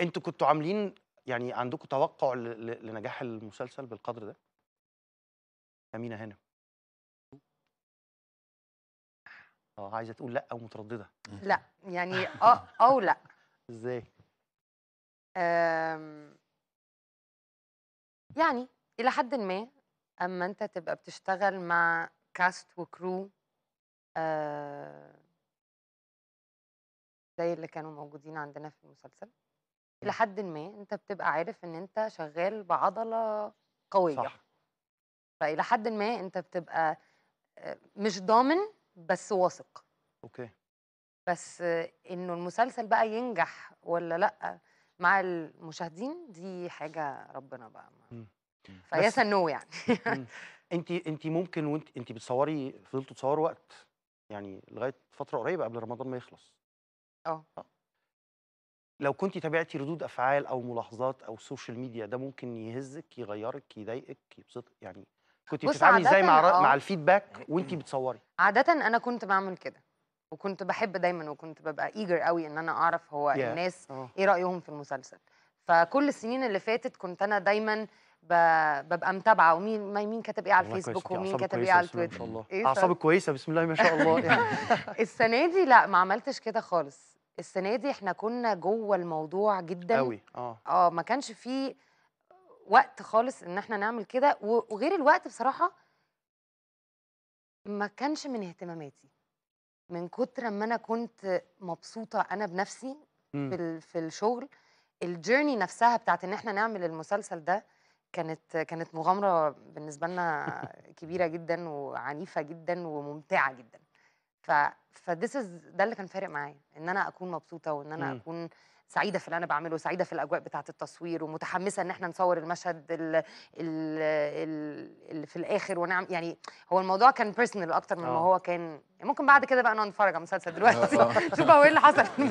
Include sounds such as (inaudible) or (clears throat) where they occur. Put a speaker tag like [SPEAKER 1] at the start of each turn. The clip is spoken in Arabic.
[SPEAKER 1] انتوا كنتوا عاملين يعني عندكم توقع لنجاح المسلسل بالقدر ده؟ امينه هنا اه عايزه تقول لا او متردده
[SPEAKER 2] لا يعني اه او لا (laughs) ازاي؟ يعني الى حد ما اما انت تبقى بتشتغل مع كاست وكرو زي اللي كانوا موجودين عندنا في المسلسل لحد ما انت بتبقى عارف ان انت شغال بعضله قويه صح فالى حد ما انت بتبقى آه، مش ضامن بس واثق اوكي بس انه المسلسل بقى ينجح ولا لا مع المشاهدين دي حاجه ربنا بقى فيس نو يعني
[SPEAKER 1] انت انت ممكن وانت انت بتصوري فضلتوا تصوري وقت يعني لغايه فتره قريبه قبل رمضان ما يخلص اه, آه. لو كنت تابعتي ردود افعال او ملاحظات او سوشيال ميديا ده ممكن يهزك يغيرك يضايقك يبسطك يعني كنت بتتعاملي ازاي مع آه. مع الفيدباك (clears throat) وانت بتصوري
[SPEAKER 2] عاده انا كنت بعمل كده وكنت بحب دايما وكنت ببقى ايجر قوي ان انا اعرف هو yeah. الناس oh. ايه رايهم في المسلسل فكل السنين اللي فاتت كنت انا دايما ببقى متابعه ومين مين كتب ايه على الفيسبوك ومين كتب ايه على التويتر إيه اعصابك
[SPEAKER 1] كويسه بسم الله ما شاء الله (laughs) يعني.
[SPEAKER 2] السنه دي لا ما عملتش كده خالص السنه دي احنا كنا جوه الموضوع جدا قوي اه اه ما كانش في وقت خالص ان احنا نعمل كده وغير الوقت بصراحه ما كانش من اهتماماتي من كتر ما انا كنت مبسوطه انا بنفسي في في الشغل الجيرني نفسها بتاعت ان احنا نعمل المسلسل ده كانت كانت مغامره بالنسبه لنا كبيره جدا وعنيفه جدا وممتعه جدا ف ده اللي كان فارق معايا ان انا اكون مبسوطه وان انا إمم. اكون سعيده في اللي انا بعمله سعيده في الاجواء بتاعه التصوير ومتحمسه ان احنا نصور المشهد اللي, اللي في الاخر ونعم يعني هو الموضوع كان بيرسونال اكتر من ما آه. هو كان ممكن بعد كده بقى نقعد نتفرج على المسلسل دلوقتي نشوف آه. (laughs) هو ايه اللي حصل